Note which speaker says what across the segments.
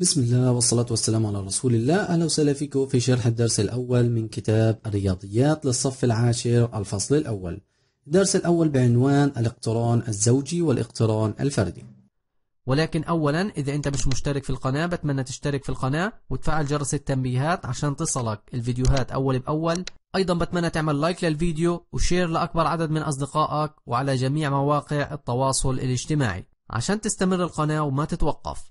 Speaker 1: بسم الله والصلاة والسلام على رسول الله أهلا وسهلا فيكم في شرح الدرس الأول من كتاب الرياضيات للصف العاشر الفصل الأول الدرس الأول بعنوان الاقتران الزوجي والاقتران الفردي ولكن أولا إذا أنت مش مشترك في القناة بتمنى تشترك في القناة وتفعل جرس التنبيهات عشان تصلك الفيديوهات أول بأول أيضا بتمنى تعمل لايك للفيديو وشير لأكبر عدد من أصدقائك وعلى جميع مواقع التواصل الاجتماعي عشان تستمر القناة وما تتوقف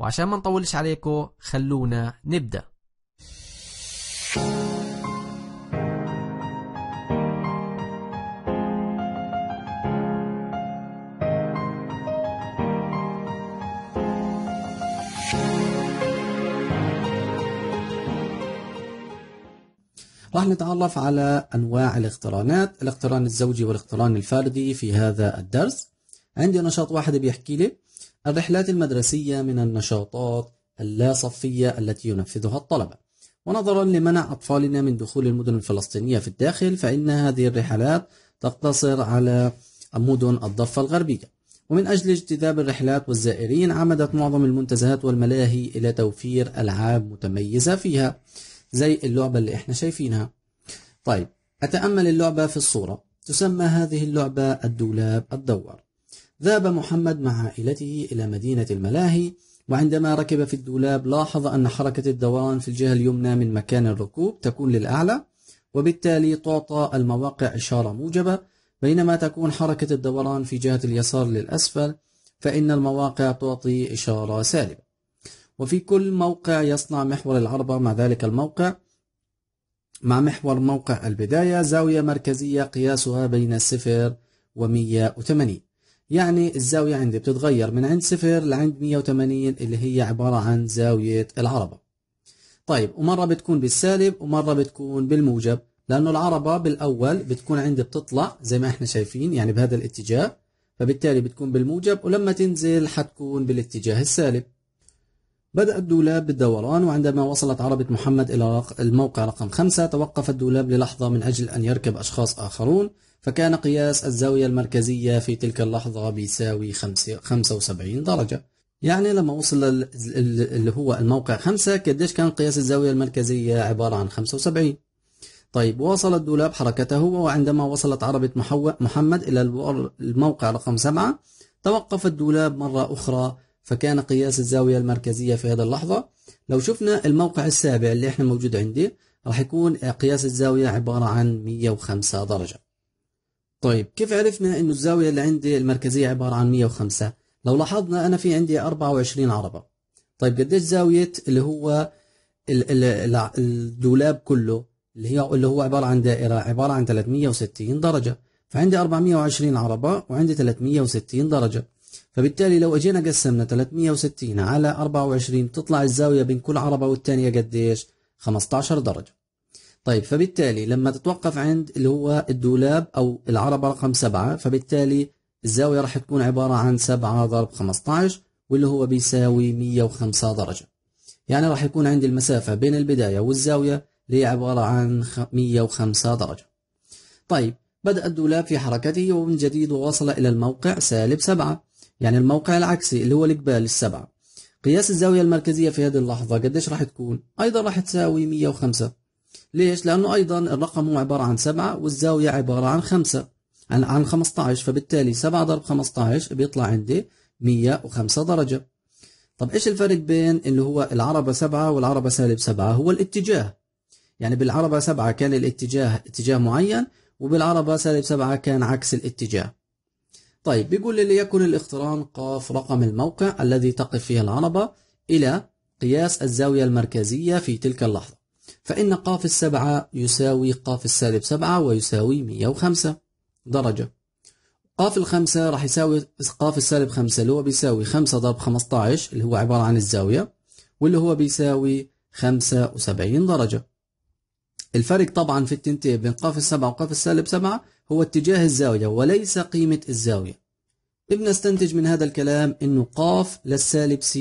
Speaker 1: وعشان ما نطولش عليكم خلونا نبدأ راح نتعرف على أنواع الاقترانات الاقتران الزوجي والاقتران الفردي في هذا الدرس عندي نشاط واحد بيحكي لي الرحلات المدرسية من النشاطات اللاصفية التي ينفذها الطلبة ونظرا لمنع أطفالنا من دخول المدن الفلسطينية في الداخل فإن هذه الرحلات تقتصر على مدن الضفة الغربية ومن أجل اجتذاب الرحلات والزائرين عمدت معظم المنتزهات والملاهي إلى توفير ألعاب متميزة فيها زي اللعبة اللي إحنا شايفينها طيب أتأمل اللعبة في الصورة تسمى هذه اللعبة الدولاب الدوار ذهب محمد مع عائلته إلى مدينة الملاهي وعندما ركب في الدولاب لاحظ أن حركة الدوران في الجهة اليمنى من مكان الركوب تكون للأعلى وبالتالي تعطى المواقع إشارة موجبة بينما تكون حركة الدوران في جهة اليسار للأسفل فإن المواقع تعطي إشارة سالبة وفي كل موقع يصنع محور العربة مع ذلك الموقع مع محور موقع البداية زاوية مركزية قياسها بين 0 و 180 يعني الزاوية عندي بتتغير من عند صفر لعند 180 اللي هي عبارة عن زاوية العربة طيب ومرة بتكون بالسالب ومرة بتكون بالموجب لأنه العربة بالأول بتكون عندي بتطلع زي ما احنا شايفين يعني بهذا الاتجاه فبالتالي بتكون بالموجب ولما تنزل حتكون بالاتجاه السالب بدأ الدولاب بالدوران وعندما وصلت عربة محمد إلى الموقع رقم خمسة توقف الدولاب للحظة من أجل أن يركب أشخاص آخرون فكان قياس الزاوية المركزية في تلك اللحظة بيساوي 75 درجة يعني لما وصل اللي هو الموقع 5 قديش كان قياس الزاوية المركزية عبارة عن 75 طيب واصل الدولاب حركته وعندما وصلت عربة محمد إلى الموقع رقم 7 توقف الدولاب مرة أخرى فكان قياس الزاوية المركزية في هذه اللحظة لو شفنا الموقع السابع اللي احنا موجود عندي راح يكون قياس الزاوية عبارة عن 105 درجة طيب كيف عرفنا أن الزاوية اللي عندي المركزية عبارة عن 105 لو لاحظنا أنا في عندي 24 عربة طيب قديش زاوية اللي هو الدولاب كله اللي هي اللي هو عبارة عن دائرة عبارة عن 360 درجة فعندي 420 عربة وعندي 360 درجة فبالتالي لو اجينا قسمنا 360 على 24 بتطلع الزاوية بين كل عربة والتانية قديش 15 درجة طيب فبالتالي لما تتوقف عند اللي هو الدولاب أو العربة رقم 7 فبالتالي الزاوية راح تكون عبارة عن 7 ضرب 15 واللي هو بيساوي 105 درجة يعني راح يكون عندي المسافة بين البداية والزاوية اللي هي عبارة عن 105 درجة طيب بدأ الدولاب في حركته ومن جديد ووصل إلى الموقع سالب 7 يعني الموقع العكسي اللي هو الإقبال السبعة قياس الزاوية المركزية في هذه اللحظة قديش راح تكون؟ أيضا راح تساوي 105 ليش؟ لأنه أيضا الرقم هو عبارة عن سبعة والزاوية عبارة عن خمسة عن عن 15 فبالتالي 7 ضرب 15 بيطلع عندي 105 درجة طب إيش الفرق بين اللي هو العربة 7 والعربة سالب 7 هو الاتجاه يعني بالعربة 7 كان الاتجاه اتجاه معين وبالعربة سالب 7 كان عكس الاتجاه طيب بيقول لي ليكن الاقتران قاف رقم الموقع الذي تقف فيه العربة إلى قياس الزاوية المركزية في تلك اللحظة فإن قاف السبعة يساوي قاف السالب سبعة ويساوي 105 درجة قاف الخمسة راح يساوي قاف السالب خمسة اللي هو بيساوي خمسة ضرب 15 اللي هو عبارة عن الزاوية واللي هو بيساوي 75 درجة الفرق طبعا في التنتين بين قاف السبعة وقاف السالب سبعة هو اتجاه الزاوية وليس قيمة الزاوية بنستنتج من هذا الكلام انه قاف للسالب س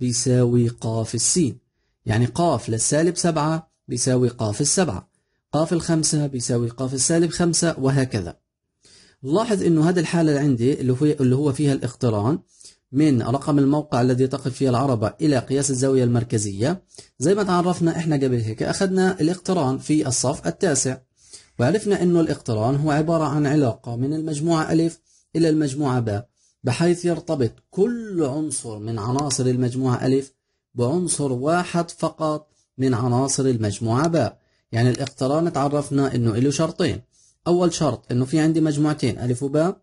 Speaker 1: بيساوي قاف السين يعني قاف للسالب سبعة بيساوي قاف السبعة قاف الخمسة بيساوي قاف السالب خمسة وهكذا نلاحظ انه هذه الحالة اللي عندي اللي هو اللي هو فيها الاقتران من رقم الموقع الذي تقف فيه العربة إلى قياس الزاوية المركزية زي ما تعرفنا إحنا قبل هيك أخذنا الاقتران في الصف التاسع وعرفنا أنه الاقتران هو عبارة عن علاقة من المجموعة ألف إلى المجموعة باء بحيث يرتبط كل عنصر من عناصر المجموعة ألف بعنصر واحد فقط من عناصر المجموعة باء يعني الاقتران تعرفنا انه له شرطين اول شرط انه في عندي مجموعتين الف وباء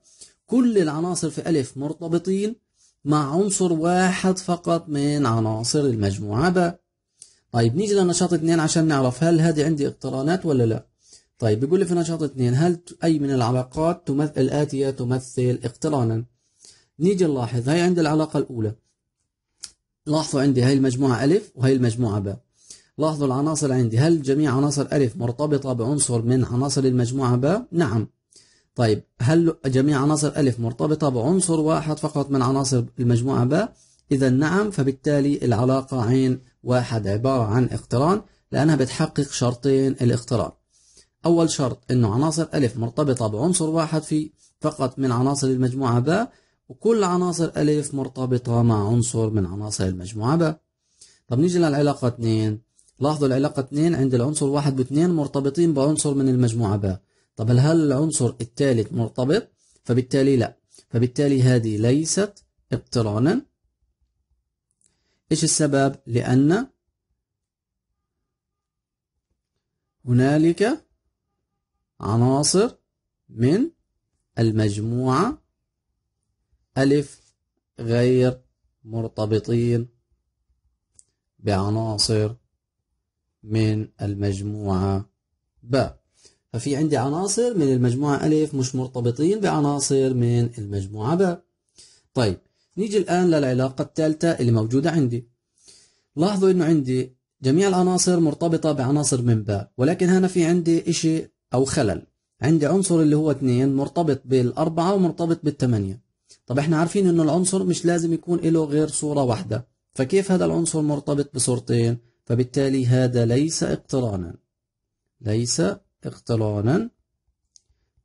Speaker 1: كل العناصر في الف مرتبطين مع عنصر واحد فقط من عناصر المجموعة باء طيب نيجي لنشاط اثنين عشان نعرف هل هذه عندي اقترانات ولا لا طيب بيقول لي في نشاط اثنين هل أي من العلاقات تمثل الآتية تمثل اقترانا نيجي نلاحظ هي عندي العلاقة الأولى لاحظوا عندي هاي المجموعة ألف وهي المجموعة باء لاحظوا العناصر عندي هل جميع عناصر ألف مرتبطة بعنصر من عناصر المجموعة ب؟ نعم طيب هل جميع عناصر ألف مرتبطة بعنصر واحد فقط من عناصر المجموعة ب؟ إذا نعم فبالتالي العلاقة عين واحد عبارة عن اقتران لأنها بتحقق شرطين الاقتران أول شرط أنه عناصر ألف مرتبطة بعنصر واحد في فقط من عناصر المجموعة ب وكل عناصر ألف مرتبطة مع عنصر من عناصر المجموعة ب طب نيجي للعلاقة 2 لاحظوا العلاقة 2 عند العنصر 1 ب 2 مرتبطين بعنصر من المجموعة ب طب هل هل العنصر الثالث مرتبط فبالتالي لا فبالتالي هذه ليست اقترانا ايش السبب لأن هنالك عناصر من المجموعة ألف غير مرتبطين بعناصر من المجموعة ب ففي عندي عناصر من المجموعة ألف مش مرتبطين بعناصر من المجموعة ب طيب نيجي الآن للعلاقة الثالثة اللي موجودة عندي لاحظوا أنه عندي جميع العناصر مرتبطة بعناصر من ب ولكن هنا في عندي إشي أو خلل عندي عنصر اللي هو اثنين مرتبط بالأربعة ومرتبط بالثمانية طب احنا عارفين انه العنصر مش لازم يكون له غير صورة واحدة فكيف هذا العنصر مرتبط بصورتين فبالتالي هذا ليس اقترانا ليس اقترانا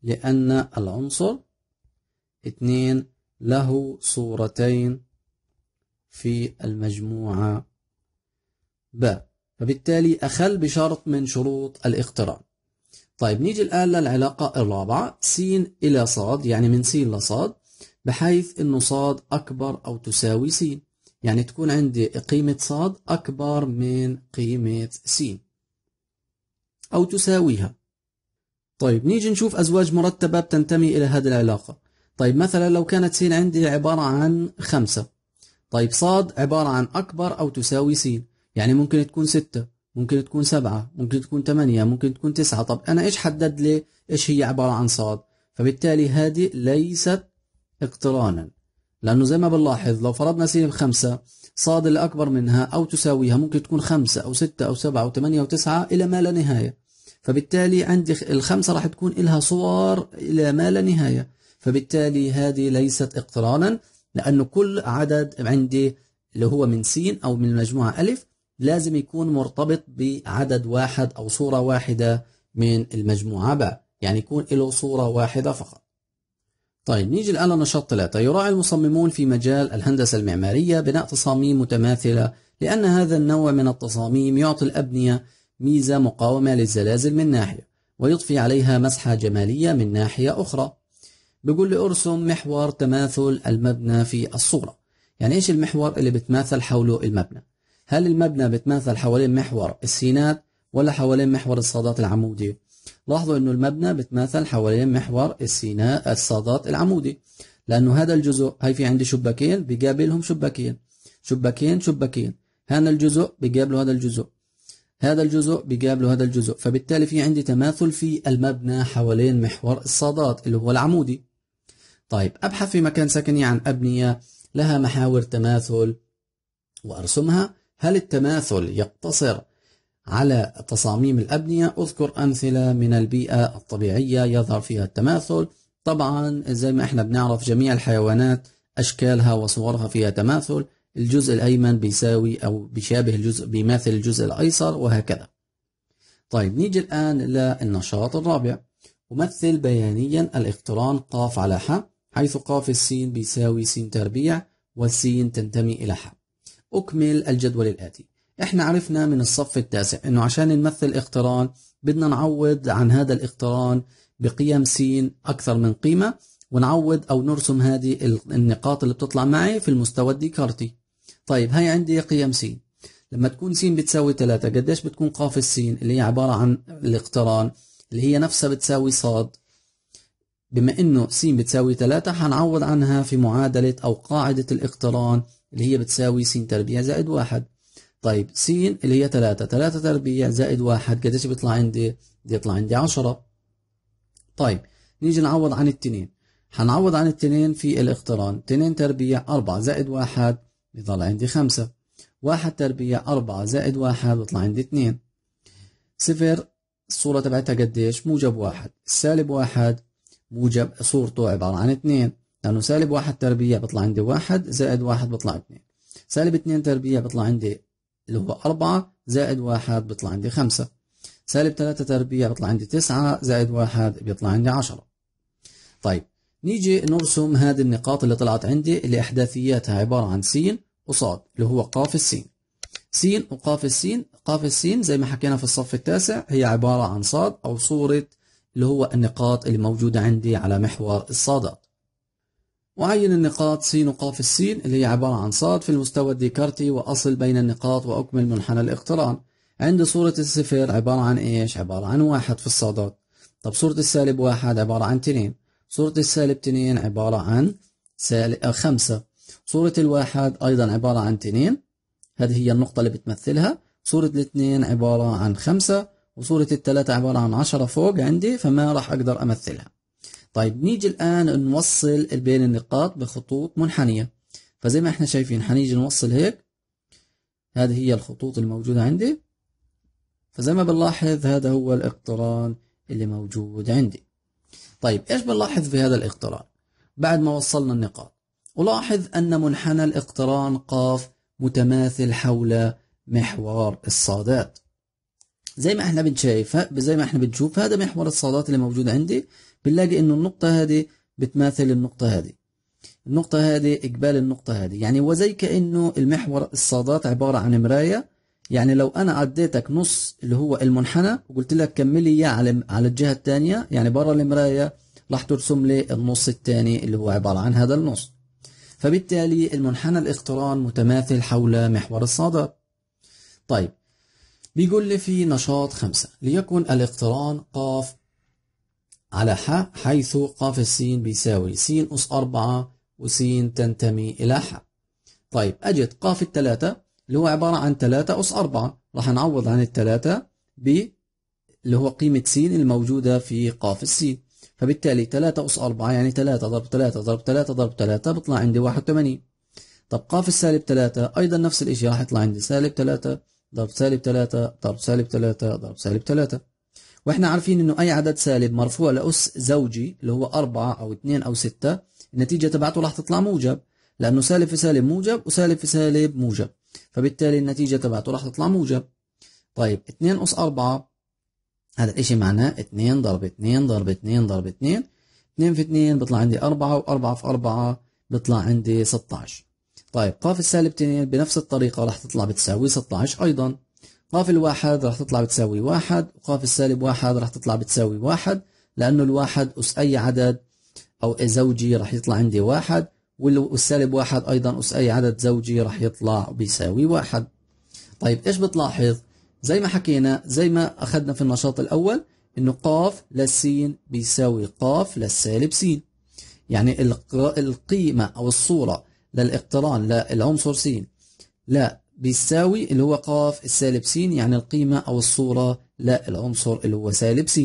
Speaker 1: لأن العنصر اثنين له صورتين في المجموعة ب فبالتالي أخل بشرط من شروط الاقتران طيب نيجي الآن للعلاقة الرابعة س إلى ص يعني من س ص بحيث أنه ص أكبر أو تساوي س يعني تكون عندي قيمة صاد أكبر من قيمة س أو تساويها طيب نيجي نشوف أزواج مرتبة بتنتمي إلى هذه العلاقة طيب مثلا لو كانت س عندي عبارة عن خمسة طيب صاد عبارة عن أكبر أو تساوي س يعني ممكن تكون ستة ممكن تكون سبعة ممكن تكون ثمانية ممكن تكون تسعة طب أنا إيش حدد لي إيش هي عبارة عن صاد فبالتالي هذه ليست اقترانا لأنه زي ما بنلاحظ لو فرضنا س بخمسة صاد اللي أكبر منها أو تساويها ممكن تكون خمسة أو ستة أو سبعة أو ثمانية أو تسعة إلى ما لا نهاية فبالتالي عندي الخمسة راح تكون إلها صور إلى ما لا نهاية فبالتالي هذه ليست اقترانا لأنه كل عدد عندي اللي هو من س أو من المجموعة ألف لازم يكون مرتبط بعدد واحد أو صورة واحدة من المجموعة باء يعني يكون له صورة واحدة فقط طيب نيجي الآن لنشاط ثلاثة يراعي المصممون في مجال الهندسة المعمارية بناء تصاميم متماثلة لأن هذا النوع من التصاميم يعطي الأبنية ميزة مقاومة للزلازل من ناحية ويضفي عليها مسحة جمالية من ناحية أخرى بيقول لي ارسم محور تماثل المبنى في الصورة يعني ايش المحور اللي بتماثل حوله المبنى هل المبنى بتماثل حوالين محور السينات ولا حوالين محور الصادات العمودي لاحظوا أنه المبنى بتماثل حوالين محور السيناء الصادات العمودي لأنه هذا الجزء هي في عندي شباكين بقابلهم شباكين شباكين شباكين هذا الجزء بقابله هذا الجزء هذا الجزء بقابله هذا الجزء فبالتالي في عندي تماثل في المبنى حوالين محور الصادات اللي هو العمودي طيب أبحث في مكان سكني عن أبنية لها محاور تماثل وأرسمها هل التماثل يقتصر على تصاميم الأبنية أذكر أمثلة من البيئة الطبيعية يظهر فيها التماثل طبعا زي ما احنا بنعرف جميع الحيوانات أشكالها وصورها فيها تماثل الجزء الأيمن بيساوي أو بيشابه الجزء بيماثل الجزء الأيسر وهكذا طيب نيجي الآن للنشاط الرابع أمثل بيانيا الاقتران قاف على ح حيث قاف السين بيساوي سين تربيع والسين تنتمي إلى ح أكمل الجدول الآتي احنا عرفنا من الصف التاسع انه عشان نمثل اقتران بدنا نعوض عن هذا الاقتران بقيم س اكثر من قيمه ونعوض او نرسم هذه النقاط اللي بتطلع معي في المستوى الديكارتي طيب هي عندي قيم س لما تكون س بتساوي 3 قديش بتكون قاف السين اللي هي عباره عن الاقتران اللي هي نفسها بتساوي صاد بما انه س بتساوي 3 هنعوض عنها في معادله او قاعده الاقتران اللي هي بتساوي س تربيع زائد واحد طيب س اللي هي 3 3 تربيع زائد 1 قديش بيطلع عندي؟ بدي يطلع عندي 10 طيب نيجي نعوض عن التنين هنعوض عن التنين في الاقتران 2 تربيع 4 زائد 1 بيطلع عندي 5 1 تربيع 4 زائد 1 بيطلع عندي 2 0 الصورة تبعتها قديش؟ موجب 1 سالب 1 موجب صورته عبارة عن 2 لأنه سالب 1 تربيع بيطلع عندي 1 زائد 1 بيطلع 2 سالب 2 تربيع بيطلع عندي اللي هو 4 زائد 1 بيطلع عندي 5 سالب 3 تربيع بيطلع عندي 9 زائد 1 بيطلع عندي 10 طيب نيجي نرسم هذه النقاط اللي طلعت عندي اللي احداثياتها عباره عن س وصاد اللي هو قاف السين سين وقاف السين قاف السين زي ما حكينا في الصف التاسع هي عباره عن صاد او صوره اللي هو النقاط اللي موجوده عندي على محور الصادات وعين النقاط س وقاف السين اللي هي عبارة عن صاد في المستوى الديكارتي وأصل بين النقاط وأكمل منحنى الاقتران عند صورة الصفر عبارة عن إيش؟ عبارة عن واحد في الصادات طب صورة السالب واحد عبارة عن تنين صورة السالب تنين عبارة عن سالب آه، خمسة صورة الواحد أيضا عبارة عن تنين هذه هي النقطة اللي بتمثلها صورة الاثنين عبارة عن خمسة وصورة الثلاثة عبارة عن عشرة فوق عندي فما راح أقدر أمثلها طيب نيجي الآن نوصل بين النقاط بخطوط منحنية فزي ما احنا شايفين هنيجي نوصل هيك هذه هي الخطوط الموجودة عندي فزي ما بنلاحظ هذا هو الاقتران اللي موجود عندي طيب ايش بنلاحظ في هذا الاقتران بعد ما وصلنا النقاط ألاحظ أن منحنى الاقتران قاف متماثل حول محور الصادات زي ما احنا بنشايف زي ما احنا بنشوف هذا محور الصادات اللي موجود عندي بنلاقي انه النقطة هذه بتماثل النقطة هذه النقطة هذه إقبال النقطة هذه يعني وزي كأنه المحور الصادات عبارة عن مراية يعني لو أنا عديتك نص اللي هو المنحنى وقلت لك كملي إياه على على الجهة الثانية يعني برا المراية راح ترسم لي النص الثاني اللي هو عبارة عن هذا النص فبالتالي المنحنى الاقتران متماثل حول محور الصادات طيب بيقول لي في نشاط خمسة ليكن الاقتران قاف على ح حيث قاف السين بيساوي سين أس أربعة وسين تنتمي إلى ح طيب أجد قاف التلاتة اللي هو عبارة عن تلاتة أس أربعة راح نعوض عن التلاتة ب اللي هو قيمة سين الموجودة في قاف السين فبالتالي تلاتة أس أربعة يعني تلاتة ضرب تلاتة ضرب تلاتة ضرب تلاتة بطلع عندي واحد وثمانين طب قاف السالب تلاتة أيضا نفس الإشي راح يطلع عندي سالب تلاتة ضرب سالب 3 ضرب سالب 3 ضرب سالب 3 واحنا عارفين انه اي عدد سالب مرفوع لاس زوجي اللي هو 4 او 2 او 6 النتيجه تبعته راح تطلع موجب لانه سالب في سالب موجب وسالب في سالب موجب فبالتالي النتيجه تبعته راح تطلع موجب طيب 2 اس 4 هذا الشيء معناه 2 ضرب 2 ضرب 2 ضرب 2 2 في 2 بيطلع عندي 4 و4 في 4 بيطلع عندي 16 طيب قاف السالب 2 بنفس الطريقة راح تطلع بتساوي 16 أيضا قاف الواحد راح تطلع بتساوي واحد وقاف السالب واحد راح تطلع بتساوي واحد لأنه الواحد أس أي عدد أو زوجي راح يطلع عندي واحد والسالب واحد أيضا أس أي عدد زوجي راح يطلع بيساوي واحد طيب إيش بتلاحظ؟ زي ما حكينا زي ما أخذنا في النشاط الأول إنه قاف للسين بيساوي قاف للسالب سين يعني القيمة أو الصورة لا الاقتران لا العنصر س لا بيساوي اللي هو قاف السالب س يعني القيمة أو الصورة لا العنصر اللي هو سالب س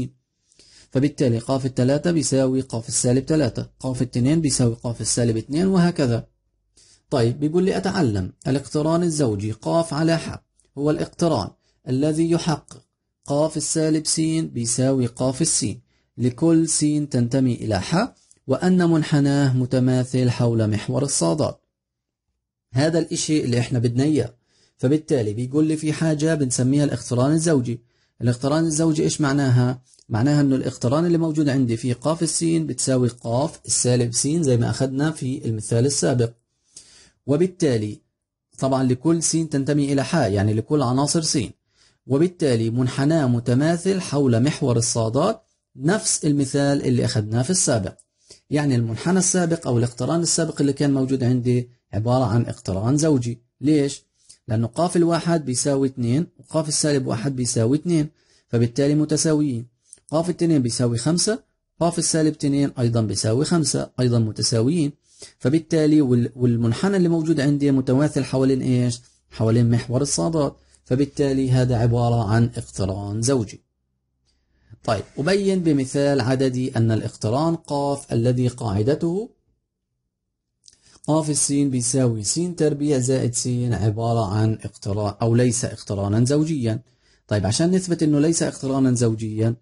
Speaker 1: فبالتالي قاف التلاتة بيساوي قاف السالب تلاتة قاف التنين بيساوي قاف السالب اتنين وهكذا طيب بيقول لي أتعلم الاقتران الزوجي قاف على ح هو الاقتران الذي يحقق قاف السالب س بيساوي قاف السين لكل س تنتمي إلى ح وأن منحناه متماثل حول محور الصادات هذا الإشي اللي إحنا بدنا إياه فبالتالي بيقول لي في حاجة بنسميها الاقتران الزوجي الاقتران الزوجي إيش معناها؟ معناها أنه الاقتران اللي موجود عندي في قاف السين بتساوي قاف السالب سين زي ما أخذنا في المثال السابق وبالتالي طبعا لكل سين تنتمي إلى حاء يعني لكل عناصر سين وبالتالي منحناه متماثل حول محور الصادات نفس المثال اللي أخذناه في السابق يعني المنحنى السابق أو الاقتران السابق اللي كان موجود عندي عبارة عن اقتران زوجي ليش؟ لأنه قاف الواحد بيساوي 2 وقاف السالب واحد بيساوي 2 فبالتالي متساويين قاف اثنين بيساوي 5 قاف السالب 2 أيضا بيساوي 5 أيضا متساويين فبالتالي والمنحنى اللي موجود عندي متماثل حوالين إيش؟ حوالين محور الصادات فبالتالي هذا عبارة عن اقتران زوجي طيب أبين بمثال عددي أن الاقتران قاف الذي قاعدته قاف السين بيساوي س تربيع زائد سين عبارة عن اقتران أو ليس اقترانا زوجيا طيب عشان نثبت إنه ليس اقترانا زوجيا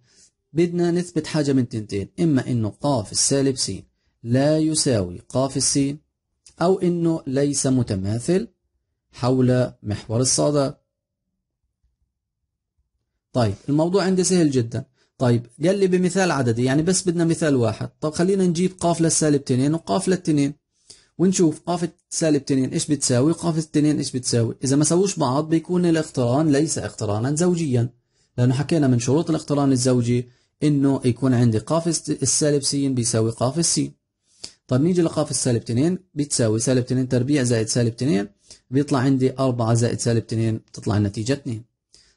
Speaker 1: بدنا نثبت حاجة من تنتين إما إنه قاف السالب س لا يساوي قاف السين أو إنه ليس متماثل حول محور الصادات طيب الموضوع عندي سهل جدا طيب قال لي بمثال عددي يعني بس بدنا مثال واحد طب خلينا نجيب قاف للسالب 2 وقاف للتنين ونشوف قاف سالب 2 ايش بتساوي وقافة 2 ايش بتساوي اذا ما سووش بعض بيكون الاقتران ليس اقترانا زوجيا لانه حكينا من شروط الاقتران الزوجي انه يكون عندي قاف السالب س بيساوي قاف س طيب نيجي لقاف سالب 2 بتساوي سالب 2 تربيع زائد سالب 2 بيطلع عندي 4 زائد سالب 2 بتطلع النتيجة 2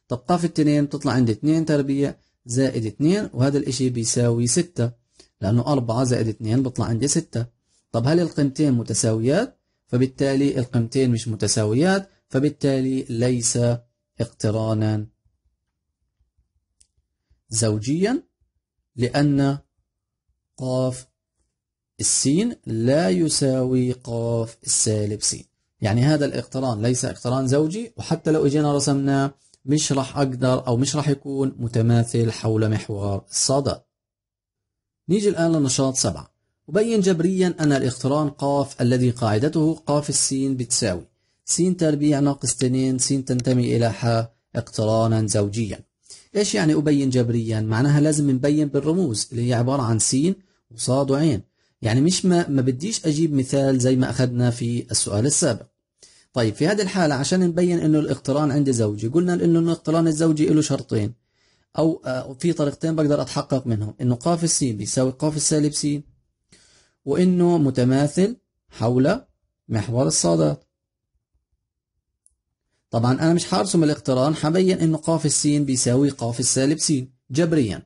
Speaker 1: طب قاف 2 بتطلع عندي 2 تربيع زائد 2 وهذا الاشي بيساوي 6 لأنه 4 زائد 2 بيطلع عندي 6 طب هل القيمتين متساويات؟ فبالتالي القيمتين مش متساويات فبالتالي ليس اقترانا زوجيا لأن قاف السين لا يساوي قاف السالب س يعني هذا الاقتران ليس اقتران زوجي وحتى لو اجينا رسمناه مش راح أقدر أو مش راح يكون متماثل حول محور الصدى نيجي الآن لنشاط سبعة وبين جبريا أن الاقتران قاف الذي قاعدته قاف السين بتساوي س تربيع ناقص تنين س تنتمي إلى ح اقترانا زوجيا إيش يعني أبين جبريا؟ معناها لازم نبين بالرموز اللي هي عبارة عن س وصاد وعين يعني مش ما, ما بديش أجيب مثال زي ما أخذنا في السؤال السابق طيب في هذه الحالة عشان نبين انه الاقتران عندي زوجي قلنا انه الاقتران الزوجي له شرطين او آه، في طريقتين بقدر اتحقق منهم انه قاف السي بيساوي قاف السالب سي وانه متماثل حول محور الصادات طبعا انا مش حارسم الاقتران حبين انه قاف السين بيساوي قاف السالب سين جبريا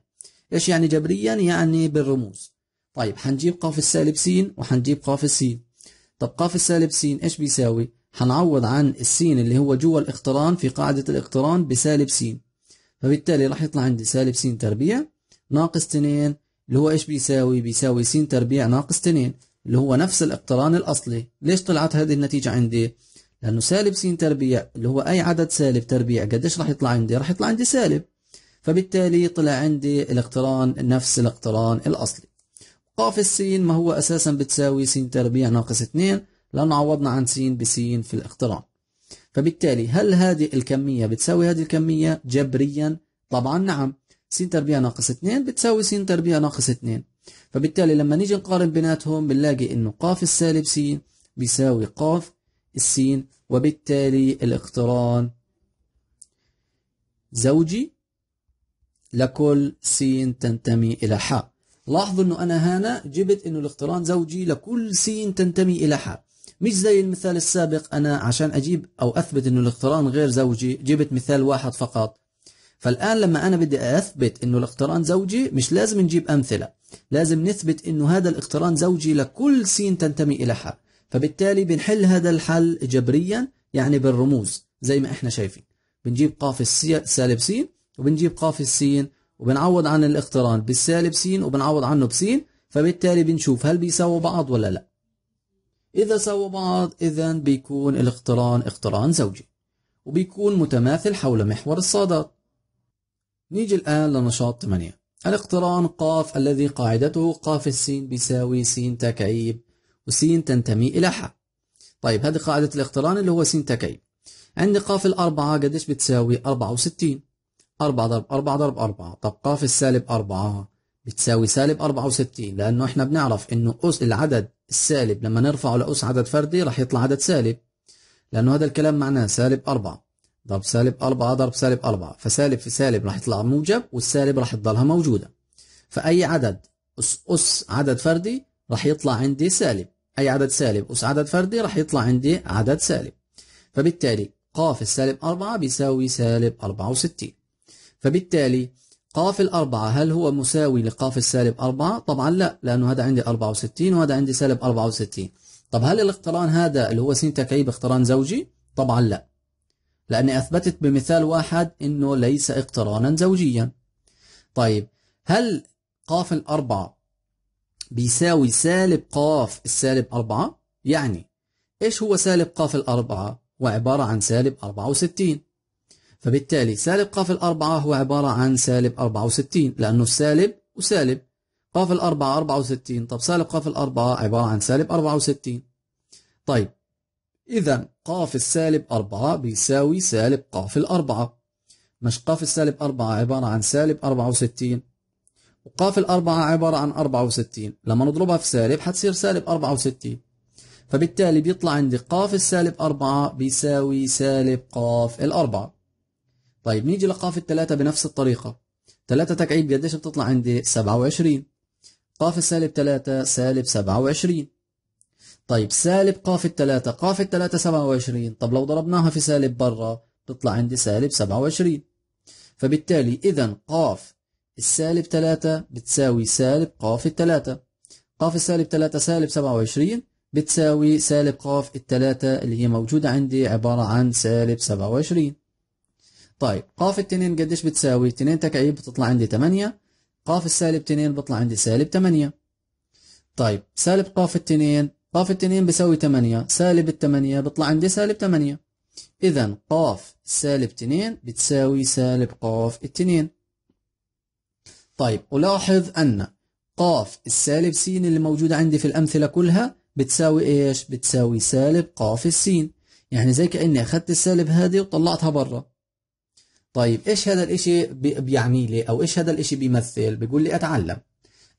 Speaker 1: ايش يعني جبريا يعني بالرموز طيب حنجيب قاف السالب سين وحنجيب قاف السين طب قاف السالب سين ايش بيساوي هنعوض عن السين اللي هو جوه الاقتران في قاعدة الاقتران بسالب سين فبالتالي راح يطلع عندي سالب سين تربيع ناقص 2 اللي هو ايش بيساوي بيساوي سين تربيع ناقص 2 اللي هو نفس الاقتران الأصلي ليش طلعت هذه النتيجة عندي لأنه سالب سين تربيع اللي هو أي عدد سالب تربيع قديش راح يطلع عندي راح يطلع عندي سالب فبالتالي طلع عندي الاقتران نفس الاقتران الأصلي قاف السين ما هو أساسا بتساوي سين تربيع ناقص 2 لأنه عوضنا عن س س في الاقتران فبالتالي هل هذه الكمية بتساوي هذه الكمية جبريا؟ طبعا نعم س تربيع ناقص 2 بتساوي س تربيع ناقص 2 فبالتالي لما نيجي نقارن بيناتهم بنلاقي انه ق السالب س بيساوي ق السين وبالتالي الاقتران زوجي لكل س تنتمي إلى ح لاحظوا انه انا هنا جبت انه الاقتران زوجي لكل س تنتمي إلى ح مش زي المثال السابق أنا عشان أجيب أو أثبت أنه الاقتران غير زوجي جبت مثال واحد فقط فالآن لما أنا بدي أثبت أنه الاقتران زوجي مش لازم نجيب أمثلة لازم نثبت أنه هذا الاقتران زوجي لكل سين تنتمي إلى حرف فبالتالي بنحل هذا الحل جبريا يعني بالرموز زي ما احنا شايفين بنجيب قاف السالب سين وبنجيب قاف السين وبنعوض عن الاقتران بالسالب سين وبنعوض عنه بسين فبالتالي بنشوف هل بيساووا بعض ولا لا إذا سووا بعض إذا بيكون الاقتران اقتران زوجي وبيكون متماثل حول محور الصادات نيجي الآن لنشاط 8 الاقتران قاف الذي قاعدته قاف السين بيساوي س تكعيب وسين تنتمي إلى ح طيب هذه قاعدة الاقتران اللي هو س تكعيب عندي قاف الأربعة قديش بتساوي 64 4 ضرب 4 ضرب 4 طب قاف السالب 4 بتساوي سالب 64 لأنه احنا بنعرف إنه أس العدد السالب لما نرفعه لأس عدد فردي راح يطلع عدد سالب لأنه هذا الكلام معناه سالب أربعة ضرب سالب أربعة ضرب سالب أربعة فسالب في سالب راح يطلع موجب والسالب راح تضلها موجودة فأي عدد أس, أس عدد فردي راح يطلع عندي سالب أي عدد سالب أس عدد فردي راح يطلع عندي عدد سالب فبالتالي قاف السالب أربعة بيساوي سالب أربعة وستين فبالتالي قاف الأربعة هل هو مساوي لقاف السالب أربعة؟ طبعا لا لأنه هذا عندي 64 وهذا عندي سالب 64 طب هل الاقتران هذا اللي هو س تكعيب اقتران زوجي؟ طبعا لا لأني أثبتت بمثال واحد أنه ليس اقترانا زوجيا طيب هل قاف الأربعة بيساوي سالب قاف السالب أربعة؟ يعني إيش هو سالب قاف الأربعة؟ وعبارة عن سالب 64 فبالتالي سالب قاف الأربعة هو عبارة عن سالب 64 لأنه السالب وسالب قاف الأربعة 64 طب سالب قاف الأربعة عبارة عن سالب 64 طيب إذا قاف السالب 4 بيساوي سالب قاف الأربعة مش قاف السالب 4 عبارة عن سالب 64 وقاف الأربعة عبارة عن 64 لما نضربها في سالب حتصير سالب 64 فبالتالي بيطلع عندي قاف السالب 4 بيساوي سالب قاف الأربعة طيب نيجي لقاف الثلاثة بنفس الطريقة ثلاثة تكعيب قديش بتطلع عندي سبعة وعشرين قاف سالب ثلاثة سالب سبعة وعشرين طيب سالب قاف الثلاثة قاف الثلاثة سبعة وعشرين طب لو ضربناها في سالب برا تطلع عندي سالب سبعة وعشرين فبالتالي إذا قاف السالب ثلاثة بتساوي سالب قاف الثلاثة قاف السالب ثلاثة سالب سبعة وعشرين بتساوي سالب قاف الثلاثة اللي هي موجودة عندي عبارة عن سالب سبعة وعشرين طيب قاف التنين قديش بتساوي تنين تكعيب بتطلع عندي 8 قاف السالب تنين بطلع عندي سالب 8 طيب سالب قاف التنين قاف التنين بيساوي 8 سالب التمانية بطلع عندي سالب 8 إذا قاف سالب 2 بتساوي سالب قاف التنين طيب ألاحظ أن قاف السالب س اللي موجودة عندي في الأمثلة كلها بتساوي إيش؟ بتساوي سالب قاف السين يعني زي كأني أخذت السالب هذه وطلعتها برا طيب ايش هذا الاشي بيعني لي او ايش هذا الاشي بيمثل بيقول لي اتعلم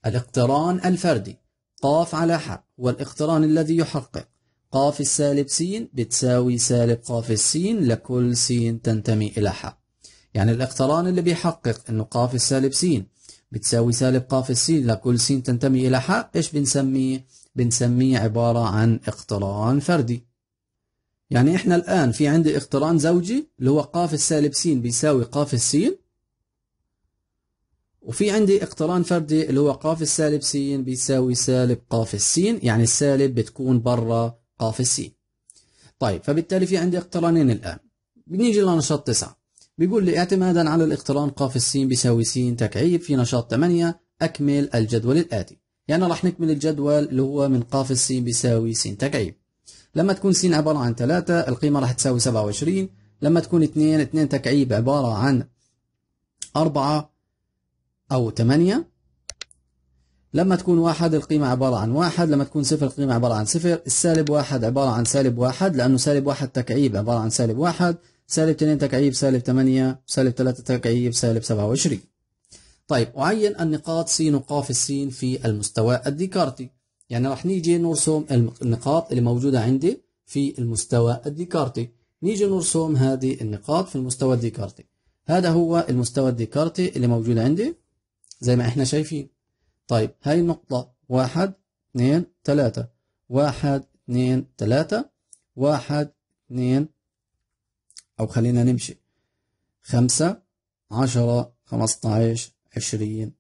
Speaker 1: الاقتران الفردي قاف على حق والاقتران الذي يحقق قاف السالب سين بتساوي سالب قاف السين لكل سين تنتمي إلى حق يعني الاقتران اللي بيحقق انه قاف السالب سين بتساوي سالب قاف السين لكل سين تنتمي إلى حق ايش بنسميه بنسميه عبارة عن اقتران فردي يعني احنا الآن في عندي اقتران زوجي اللي هو قاف السالب س بيساوي قاف السين وفي عندي اقتران فردي اللي هو قاف السالب س بيساوي سالب قاف السين يعني السالب بتكون بره قاف السين طيب فبالتالي في عندي اقترانين الآن بنيجي لنشاط 9 بيقول لي اعتمادا على الاقتران قاف السين بيساوي س تكعيب في نشاط 8 أكمل الجدول الآتي يعني راح نكمل الجدول اللي هو من قاف السين بيساوي س تكعيب لما تكون س عبارة عن 3 القيمة راح تساوي 27 لما تكون 2 2 تكعيب عبارة عن 4 أو 8 لما تكون واحد القيمة عبارة عن واحد لما تكون صفر القيمة عبارة عن صفر السالب واحد عبارة عن سالب واحد لأنه سالب واحد تكعيب عبارة عن سالب واحد سالب اثنين تكعيب سالب ثمانية سالب ثلاثة تكعيب سالب سبعة وعشرين طيب أعين النقاط س وق السين في المستوى الديكارتي يعني راح نيجي نرسم النقاط اللي موجودة عندي في المستوى الديكارتي نيجي نرسم هذه النقاط في المستوى الديكارتي هذا هو المستوى الديكارتي اللي موجود عندي زي ما احنا شايفين طيب هاي النقطة واحد اثنين ثلاثة واحد اثنين ثلاثة واحد اثنين أو خلينا نمشي خمسة عشرة خمسة عشر عشرين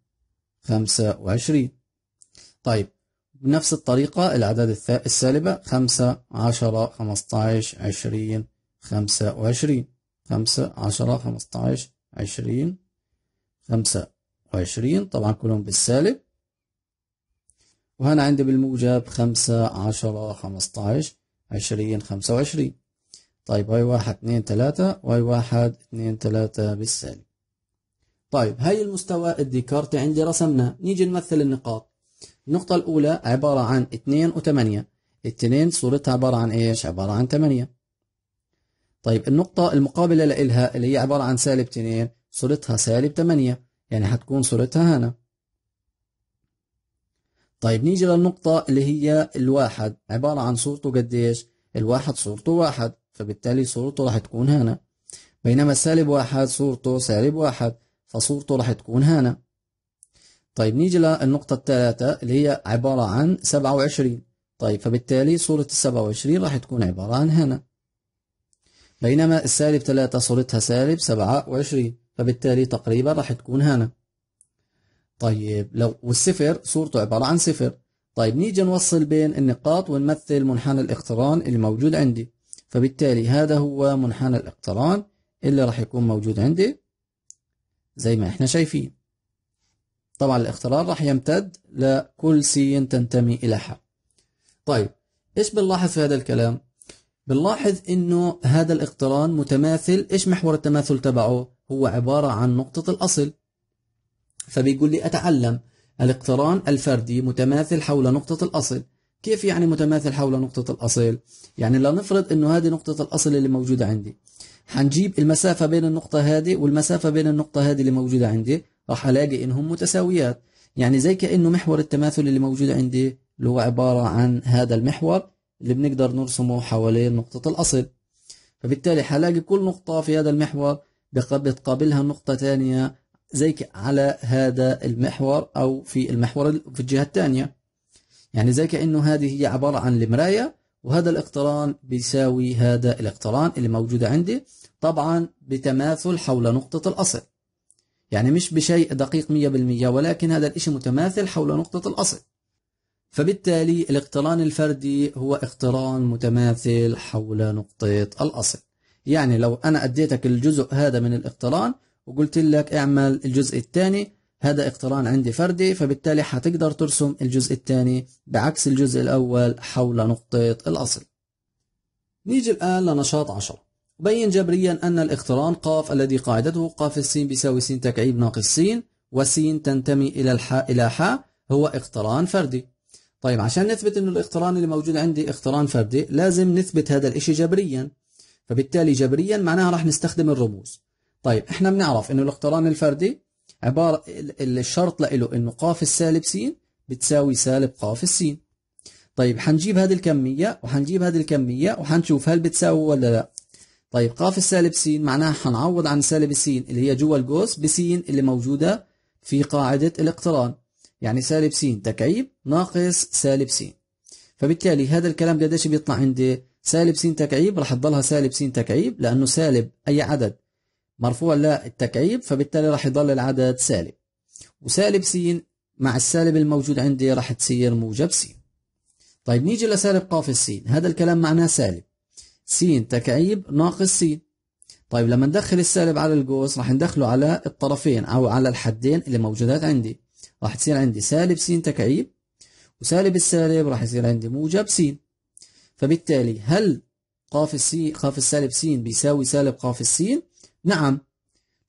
Speaker 1: خمسة وعشرين طيب بنفس الطريقة الأعداد السالبة خمسة عشرة عشر عشرين خمسة وعشرين خمسة عشرة عشر عشرين خمسة وعشرين طبعا كلهم بالسالب وهنا عندي بالموجب خمسة عشرة عشر عشرين خمسة وعشرين طيب هاي واحد اثنين ثلاثة وهي واحد اثنين ثلاثة بالسالب طيب هاي المستوى الديكارتي عندي رسمناه نيجي نمثل النقاط النقطة الأولى عبارة عن 2 و8 2 صورتها عبارة عن إيش؟ عبارة عن 8 طيب النقطة المقابلة لإلها اللي هي عبارة عن سالب 2 صورتها سالب 8 يعني حتكون صورتها هنا طيب نيجي للنقطة اللي هي الواحد عبارة عن صورته قديش؟ الواحد صورته واحد فبالتالي صورته راح تكون هنا بينما سالب واحد صورته سالب واحد فصورته راح تكون هنا طيب نيجي للنقطة الثالثة اللي هي عبارة عن 27 طيب فبالتالي صورة ال 27 راح تكون عبارة عن هنا بينما السالب 3 صورتها سالب 27 فبالتالي تقريبا راح تكون هنا طيب لو والصفر صورته عبارة عن صفر طيب نيجي نوصل بين النقاط ونمثل منحنى الاقتران اللي موجود عندي فبالتالي هذا هو منحنى الاقتران اللي راح يكون موجود عندي زي ما احنا شايفين طبعا الاختلال راح يمتد لكل سي تنتمي إليها طيب إيش بنلاحظ في هذا الكلام بنلاحظ إنه هذا الاقتران متماثل إيش محور التماثل تبعه هو عبارة عن نقطة الأصل فبيقول لي أتعلم الاقتران الفردي متماثل حول نقطة الأصل كيف يعني متماثل حول نقطة الأصل؟ يعني لنفرض أنه هذه نقطة الأصل اللي موجودة عندي حنجيب المسافة بين النقطة هذه والمسافة بين النقطة هذه اللي موجودة عندي راح ألاقي إنهم متساويات يعني زي كأنه محور التماثل اللي موجود عندي اللي هو عبارة عن هذا المحور اللي بنقدر نرسمه حوالين نقطة الأصل فبالتالي حلاقي كل نقطة في هذا المحور بتقابلها نقطة ثانية زي على هذا المحور أو في المحور في الجهة الثانية يعني زي كأنه هذه هي عبارة عن المراية وهذا الاقتران بيساوي هذا الاقتران اللي موجود عندي طبعا بتماثل حول نقطة الأصل يعني مش بشيء دقيق 100% ولكن هذا الشيء متماثل حول نقطة الأصل فبالتالي الاقتران الفردي هو اقتران متماثل حول نقطة الأصل يعني لو أنا أديتك الجزء هذا من الاقتران وقلت لك اعمل الجزء الثاني هذا اقتران عندي فردي فبالتالي حتقدر ترسم الجزء الثاني بعكس الجزء الأول حول نقطة الأصل نيجي الآن لنشاط 10 بين جبريا أن الاقتران قاف الذي قاعدته قاف السين بيساوي سين تكعيب ناقص سين وسين تنتمي إلى الحاء إلى حاء هو اقتران فردي طيب عشان نثبت أن الاقتران اللي موجود عندي اقتران فردي لازم نثبت هذا الإشي جبريا فبالتالي جبريا معناها راح نستخدم الرموز طيب احنا بنعرف أنه الاقتران الفردي عبارة الشرط له أنه قاف السالب سين بتساوي سالب قاف السين طيب حنجيب هذه الكمية وحنجيب هذه الكمية وحنشوف هل بتساوي ولا لا طيب قاف السالب س معناها حنعوض عن سالب س اللي هي جوا القوس بس اللي موجودة في قاعدة الاقتران يعني سالب س تكعيب ناقص سالب س فبالتالي هذا الكلام قديش بيطلع عندي سالب س تكعيب راح تضلها سالب س تكعيب لأنه سالب أي عدد مرفوع لا التكعيب فبالتالي راح يضل العدد سالب وسالب س مع السالب الموجود عندي راح تصير موجب س طيب نيجي لسالب قاف السين هذا الكلام معناه سالب س تكعيب ناقص س طيب لما ندخل السالب على القوس راح ندخله على الطرفين أو على الحدين اللي موجودات عندي راح تصير عندي سالب س تكعيب وسالب السالب راح يصير عندي موجب س فبالتالي هل قاف السي قاف السالب س بيساوي سالب قاف الس نعم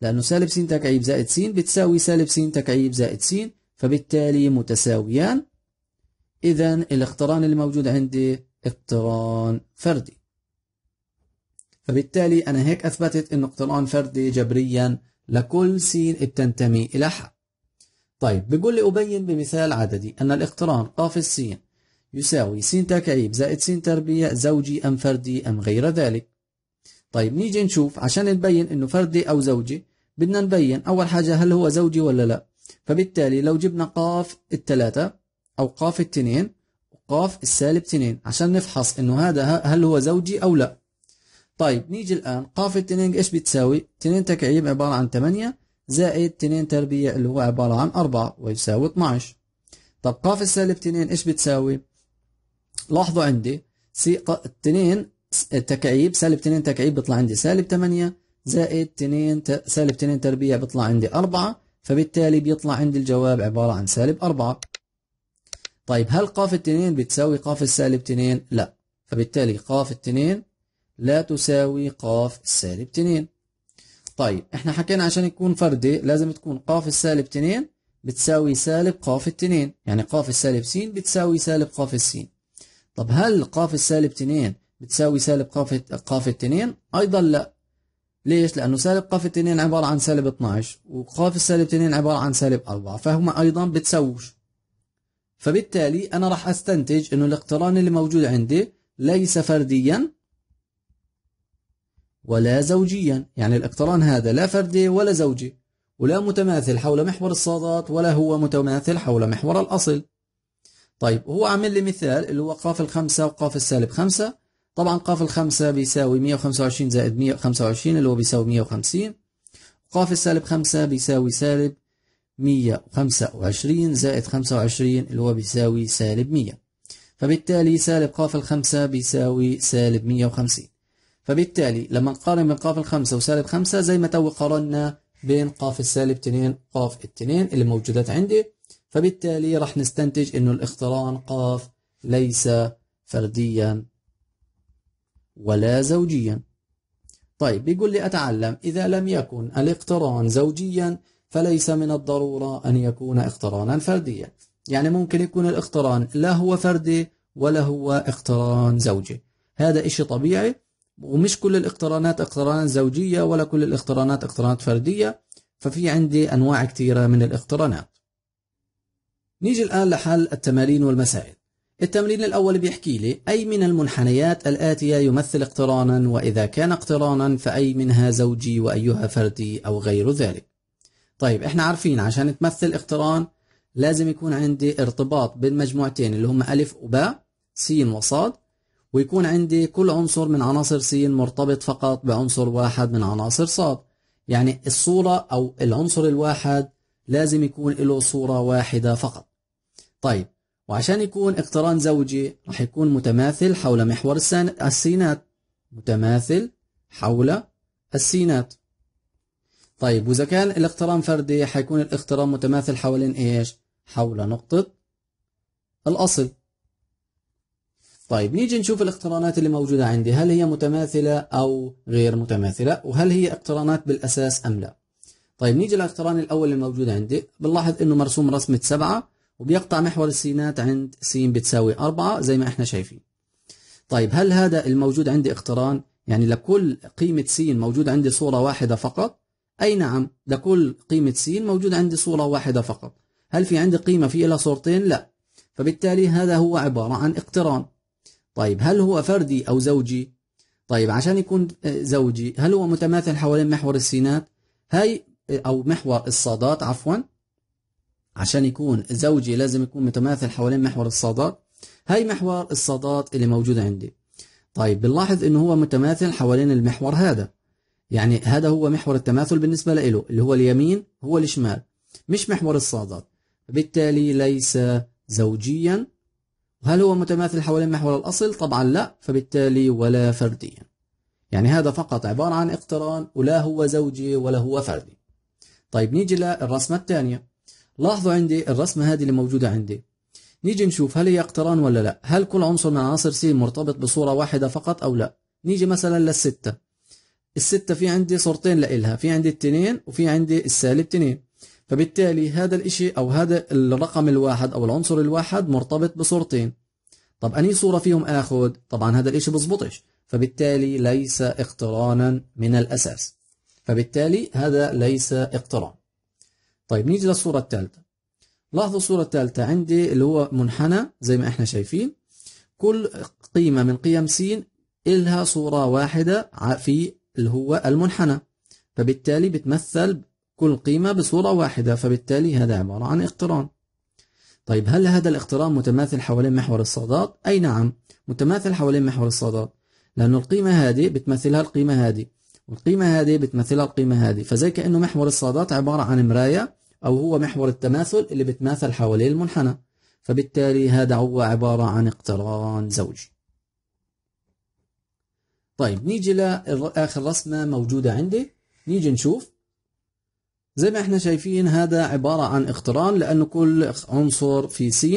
Speaker 1: لأنه سالب س تكعيب زائد س بتساوي سالب س تكعيب زائد س فبالتالي متساويان إذا الاقتران اللي موجود عندي اقتران فردي فبالتالي أنا هيك أثبتت أنه اقتران فردي جبريا لكل سين بتنتمي إلى ح طيب بيقول لي أبين بمثال عددي أن الاقتران قاف السين يساوي سين تكعيب زائد سين تربيع زوجي أم فردي أم غير ذلك طيب نيجي نشوف عشان نبين أنه فردي أو زوجي بدنا نبين أول حاجة هل هو زوجي ولا لا فبالتالي لو جبنا قاف الثلاثة أو قاف التنين وقاف السالب تنين عشان نفحص أنه هذا هل هو زوجي أو لا طيب نيجي الآن قاف التنين إيش بتساوي؟ تنين تكعيب عبارة عن 8 زائد تنين تربيع اللي هو عبارة عن 4 ويساوي 12 طب قاف السالب تنين إيش بتساوي؟ لاحظوا عندي سي ق... تنين تكعيب سالب تنين تكعيب بيطلع عندي سالب 8 زائد تنين ت... سالب تنين تربيع بيطلع عندي 4 فبالتالي بيطلع عندي الجواب عبارة عن سالب 4 طيب هل قاف التنين بتساوي قاف السالب 2 لا فبالتالي قاف التنين لا تساوي قاف سالب 2 طيب احنا حكينا عشان يكون فردي لازم تكون قاف السالب 2 بتساوي سالب قاف 2 يعني قاف السالب س بتساوي سالب قاف س طب هل قاف السالب 2 بتساوي سالب قاف قاف 2 ايضا لا ليش لانه سالب قاف 2 عباره عن سالب 12 وقاف السالب 2 عباره عن سالب 4 فهما ايضا بتساويش فبالتالي انا راح استنتج انه الاقتران اللي موجود عندي ليس فرديا ولا زوجيا يعني الاقتران هذا لا فردي ولا زوجي ولا متماثل حول محور الصادات ولا هو متماثل حول محور الأصل طيب هو عمل لي مثال اللي هو قاف الخمسة وقاف السالب خمسة طبعا قاف الخمسة بيساوي 125 زائد 125 اللي هو بيساوي 150 قاف السالب خمسة بيساوي سالب 125 زائد 25 اللي هو بيساوي سالب 100 فبالتالي سالب قاف الخمسة بيساوي سالب 150 فبالتالي لما نقارن بين قاف الخمسة وسالب خمسة زي ما تو قارنا بين قاف السالب 2 قاف التنين اللي موجودات عندي فبالتالي راح نستنتج انه الاقتران قاف ليس فرديا ولا زوجيا طيب بيقول لي أتعلم إذا لم يكن الاقتران زوجيا فليس من الضرورة أن يكون اقترانا فرديا يعني ممكن يكون الاقتران لا هو فردي ولا هو اقتران زوجي هذا إشي طبيعي ومش كل الاقترانات اقترانات زوجية ولا كل الاقترانات اقترانات فردية ففي عندي أنواع كثيرة من الاقترانات نيجي الآن لحل التمارين والمسائل التمرين الأول بيحكي لي أي من المنحنيات الآتية يمثل اقترانا وإذا كان اقترانا فأي منها زوجي وأيها فردي أو غير ذلك طيب احنا عارفين عشان تمثل اقتران لازم يكون عندي ارتباط بين مجموعتين اللي هم ألف وباء سين وصاد ويكون عندي كل عنصر من عناصر س مرتبط فقط بعنصر واحد من عناصر ص يعني الصورة أو العنصر الواحد لازم يكون له صورة واحدة فقط طيب وعشان يكون اقتران زوجي رح يكون متماثل حول محور السينات متماثل حول السينات طيب وإذا كان الاقتران فردي حيكون الاقتران متماثل حوالين إيش؟ حول نقطة الأصل طيب نيجي نشوف الاقترانات اللي موجودة عندي هل هي متماثلة أو غير متماثلة وهل هي اقترانات بالأساس أم لا طيب نيجي للاقتران الأول اللي موجود عندي بنلاحظ أنه مرسوم رسمة سبعة وبيقطع محور السينات عند س بتساوي أربعة زي ما احنا شايفين طيب هل هذا الموجود عندي اقتران يعني لكل قيمة س موجود عندي صورة واحدة فقط أي نعم لكل قيمة س موجود عندي صورة واحدة فقط هل في عندي قيمة في لها صورتين لا فبالتالي هذا هو عبارة عن اقتران طيب هل هو فردي أو زوجي طيب عشان يكون آه، زوجي هل هو متماثل حوالين محور السينات هاي آه، أو محور الصادات عفوا عشان يكون زوجي لازم يكون متماثل حوالين محور الصادات هاي محور الصادات اللي موجودة عندي طيب بنلاحظ انه هو متماثل حوالين المحور هذا يعني هذا هو محور التماثل بالنسبة له اللي هو اليمين هو الشمال مش محور الصادات بالتالي ليس زوجيا هل هو متماثل حوالين محور الأصل؟ طبعا لا فبالتالي ولا فرديا يعني هذا فقط عبارة عن اقتران ولا هو زوجي ولا هو فردي طيب نيجي للرسمة الثانية لاحظوا عندي الرسمة هذه اللي موجودة عندي نيجي نشوف هل هي اقتران ولا لا هل كل عنصر من عناصر سين مرتبط بصورة واحدة فقط أو لا نيجي مثلا للستة الستة في عندي صورتين لإلها في عندي التنين وفي عندي السالب تنين فبالتالي هذا الإشي أو هذا الرقم الواحد أو العنصر الواحد مرتبط بصورتين طب أني صورة فيهم آخذ طبعا هذا الإشي بزبطش فبالتالي ليس اقترانا من الأساس فبالتالي هذا ليس اقتران طيب نيجي للصورة الثالثة لاحظوا الصورة الثالثة عندي اللي هو منحنى زي ما احنا شايفين كل قيمة من قيم س إلها صورة واحدة في اللي هو المنحنى فبالتالي بتمثل كل قيمة بصورة واحدة فبالتالي هذا عبارة عن اقتران طيب هل هذا الاقتران متماثل حوالين محور الصادات؟ أي نعم متماثل حوالين محور الصادات لأن القيمة هذه بتمثلها القيمة هذه والقيمة هذه بتمثلها القيمة هذه فزي كأنه محور الصادات عبارة عن مراية أو هو محور التماثل اللي بتماثل حوالين المنحنى فبالتالي هذا هو عبارة عن اقتران زوجي طيب نيجي لآخر رسمة موجودة عندي نيجي نشوف زي ما احنا شايفين هذا عبارة عن اقتران لأن كل عنصر في س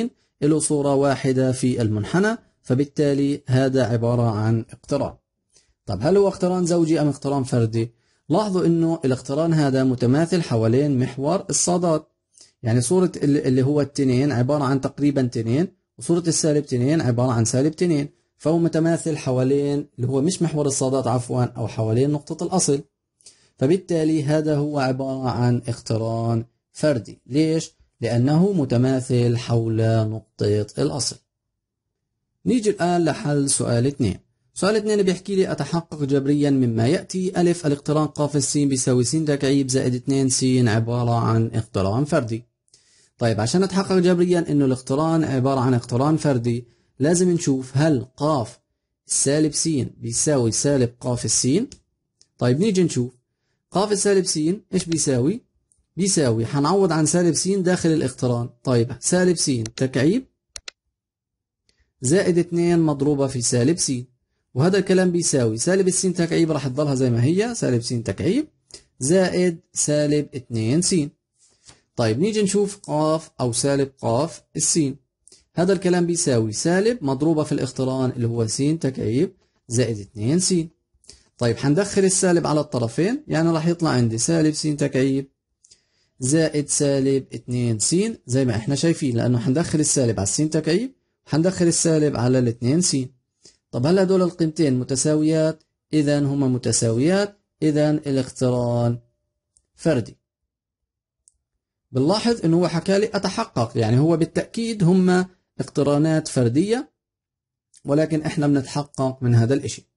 Speaker 1: له صورة واحدة في المنحنى فبالتالي هذا عبارة عن اقتران طب هل هو اقتران زوجي أم اقتران فردي؟ لاحظوا أنه الاقتران هذا متماثل حوالين محور الصادات يعني صورة اللي هو التنين عبارة عن تقريبا تنين وصورة السالب تنين عبارة عن سالب تنين فهو متماثل حوالين اللي هو مش محور الصادات عفوا أو حوالين نقطة الأصل فبالتالي هذا هو عبارة عن اقتران فردي ليش؟ لأنه متماثل حول نقطة الأصل نيجي الآن لحل سؤال اثنين سؤال اثنين بيحكي لي أتحقق جبريا مما يأتي ألف الاقتران قاف السين بيساوي س تكعيب زائد اثنين سين عبارة عن اقتران فردي طيب عشان أتحقق جبريا إنه الاقتران عبارة عن اقتران فردي لازم نشوف هل قاف سالب سين بيساوي سالب قاف السين طيب نيجي نشوف قاف سالب س ايش بيساوي؟ بيساوي هنعوض عن سالب س داخل الاقتران طيب سالب س تكعيب زائد 2 مضروبة في سالب س وهذا الكلام بيساوي سالب الس تكعيب راح تضلها زي ما هي سالب س تكعيب زائد سالب 2 س طيب نيجي نشوف قاف أو سالب قاف السين هذا الكلام بيساوي سالب مضروبة في الاقتران اللي هو س تكعيب زائد 2 س طيب هندخل السالب على الطرفين يعني راح يطلع عندي سالب س تكعيب زائد سالب 2 س زي ما احنا شايفين لانه هندخل السالب على السين تكعيب هندخل السالب على ال 2 س طب هل هدول القيمتين متساويات اذا هما متساويات اذا الاقتران فردي بنلاحظ انه هو حكى لي اتحقق يعني هو بالتاكيد هما اقترانات فرديه ولكن احنا بنتحقق من هذا الاشي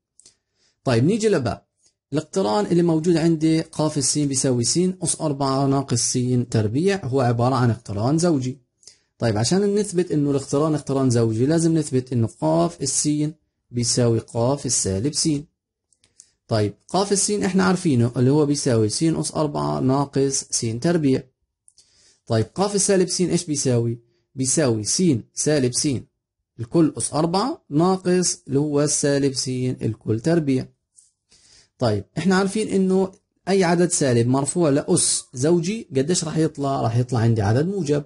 Speaker 1: طيب نيجي لباء الاقتران اللي موجود عندي قاف السين بيساوي س أس 4 ناقص س تربيع هو عبارة عن اقتران زوجي طيب عشان نثبت انه الاقتران اقتران زوجي لازم نثبت انه قاف السين بيساوي قاف السالب س طيب قاف السين احنا عارفينه اللي هو بيساوي س أس 4 ناقص س تربيع طيب قاف السالب س ايش بيساوي؟ بيساوي س سالب س الكل أس 4 ناقص اللي هو السالب س الكل تربيع طيب احنا عارفين انه اي عدد سالب مرفوع لاس زوجي قديش راح يطلع راح يطلع عندي عدد موجب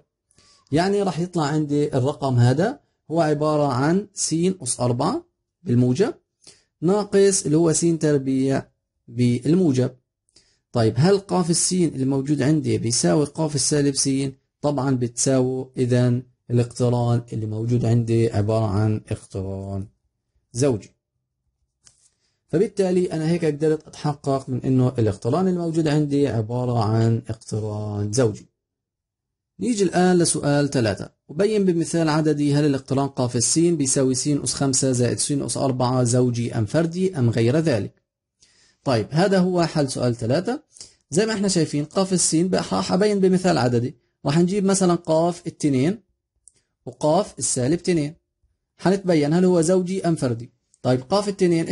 Speaker 1: يعني راح يطلع عندي الرقم هذا هو عبارة عن س أس 4 بالموجب ناقص اللي هو س تربيع بالموجب طيب هل قاف السين اللي موجود عندي بيساوي قاف السالب س طبعا بتساوي إذا الاقتران اللي موجود عندي عبارة عن اقتران زوجي فبالتالي أنا هيك قدرت أتحقق من إنه الاقتران الموجود عندي عبارة عن اقتران زوجي نيجي الآن لسؤال ثلاثة وبين بمثال عددي هل الاقتران قاف السين بيساوي سين أس خمسة زائد سين أس أربعة زوجي أم فردي أم غير ذلك طيب هذا هو حل سؤال ثلاثة زي ما احنا شايفين قاف السين بحاح أبين بمثال عددي راح نجيب مثلا قاف اتنين وقاف السالب اتنين حنتبين هل هو زوجي أم فردي طيب قاف اتنين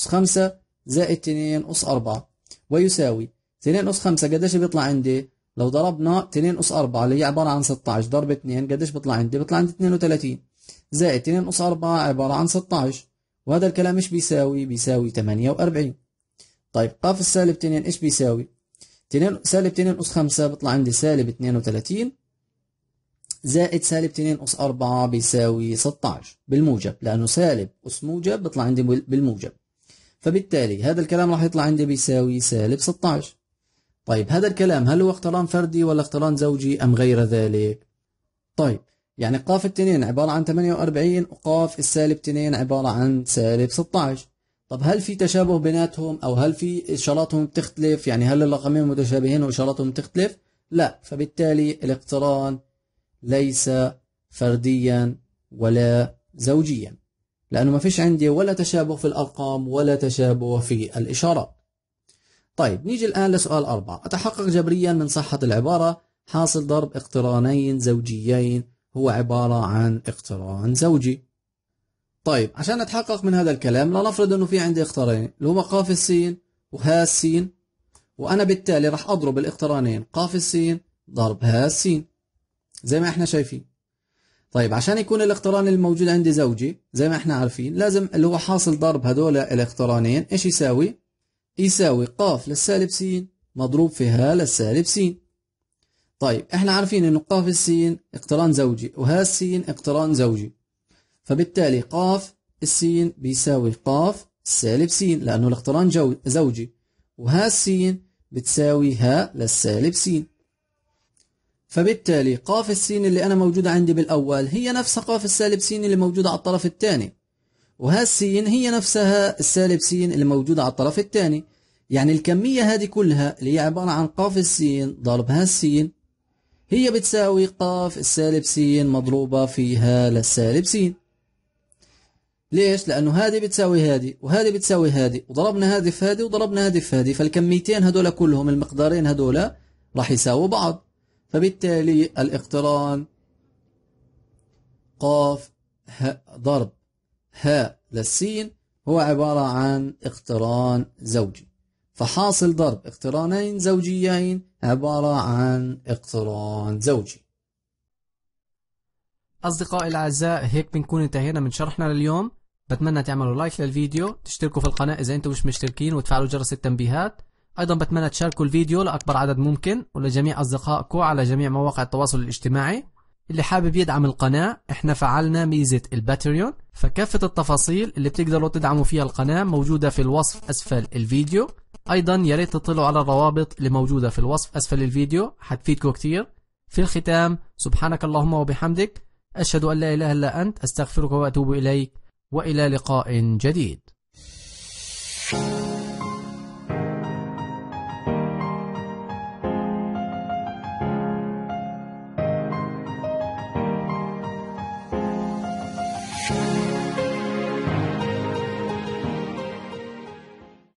Speaker 1: أس خمسة زائد تنين أس أربعة ويساوي تنين أس خمسة قديش بيطلع عندي لو ضربنا تنين أس أربعة اللي هي عبارة عن ستاعش ضرب اتنين قديش بيطلع عندي بيطلع عندي اتنين وتلاتين زائد تنين أس أربعة عبارة عن ستاعش وهذا الكلام إيش بيساوي بيساوي تمانية وأربعين طيب قاف السالب تنين إيش بيساوي تنين سالب تنين أس خمسة بيطلع عندي سالب اتنين وتلاتين زائد سالب 2 أس أربعة بيساوي 16 بالموجب لأنه سالب أس موجب بيطلع عندي بالموجب فبالتالي هذا الكلام راح يطلع عندي بيساوي سالب 16 طيب هذا الكلام هل هو اقتران فردي ولا اقتران زوجي أم غير ذلك طيب يعني قاف التنين عبارة عن 48 وقاف السالب 2 عبارة عن سالب 16 طب هل في تشابه بيناتهم أو هل في إشاراتهم بتختلف يعني هل الرقمين متشابهين وإشاراتهم بتختلف لا فبالتالي الاقتران ليس فرديا ولا زوجيا لأنه ما فيش عندي ولا تشابه في الأرقام ولا تشابه في الإشارات طيب نيجي الآن لسؤال أربعة أتحقق جبريا من صحة العبارة حاصل ضرب اقترانين زوجيين هو عبارة عن اقتران زوجي طيب عشان نتحقق من هذا الكلام لنفرض أنه في عندي اقترانين اللي هما قاف السين وها السين وأنا بالتالي راح أضرب الاقترانين قاف السين ضرب ها السين زي ما احنا شايفين طيب عشان يكون الاقتران الموجود عند زوجي زي ما احنا عارفين لازم اللي هو حاصل ضرب هذول الاقترانين ايش يساوي يساوي ق للسالب س مضروب في ه للسالب س طيب احنا عارفين ان ق السين اقتران زوجي وه السين اقتران زوجي فبالتالي ق السين بيساوي ق سالب س لانه الاقتران زوجي وه السين بتساوي ه للسالب س فبالتالي قاف السين اللي أنا موجودة عندي بالأول هي نفس قاف السالب سين اللي موجودة على الطرف الثاني وهالسين هي نفسها السالب سين اللي موجودة على الطرف الثاني يعني الكمية هذه كلها اللي هي عبارة عن قاف السين ضرب السين هي بتساوي قاف السالب سين مضروبة فيها للسالب سين ليش؟ لأنه هذه بتساوي هذه وهذه بتساوي هذه وضربنا هذه في هذه وضربنا هذه في هذه فالكميتين هدول كلهم المقدارين هدول راح يساووا بعض فبالتالي الاقتران قاف ه ضرب هاء للسين هو عبارة عن اقتران زوجي فحاصل ضرب اقترانين زوجيين عبارة عن اقتران زوجي أصدقائي الأعزاء هيك بنكون انتهينا من شرحنا لليوم بتمنى تعملوا لايك للفيديو تشتركوا في القناة إذا أنتم مش مشتركين وتفعلوا جرس التنبيهات أيضا بتمنى تشاركوا الفيديو لأكبر عدد ممكن ولجميع أصدقائكم على جميع مواقع التواصل الاجتماعي اللي حابب يدعم القناة احنا فعلنا ميزة الباتريون فكافة التفاصيل اللي بتقدروا تدعموا فيها القناة موجودة في الوصف أسفل الفيديو أيضا يا ريت تطلعوا على الروابط اللي موجودة في الوصف أسفل الفيديو حتفيدكم كتير في الختام سبحانك اللهم وبحمدك أشهد أن لا إله إلا أنت أستغفرك وأتوب إليك وإلى لقاء جديد Thank you.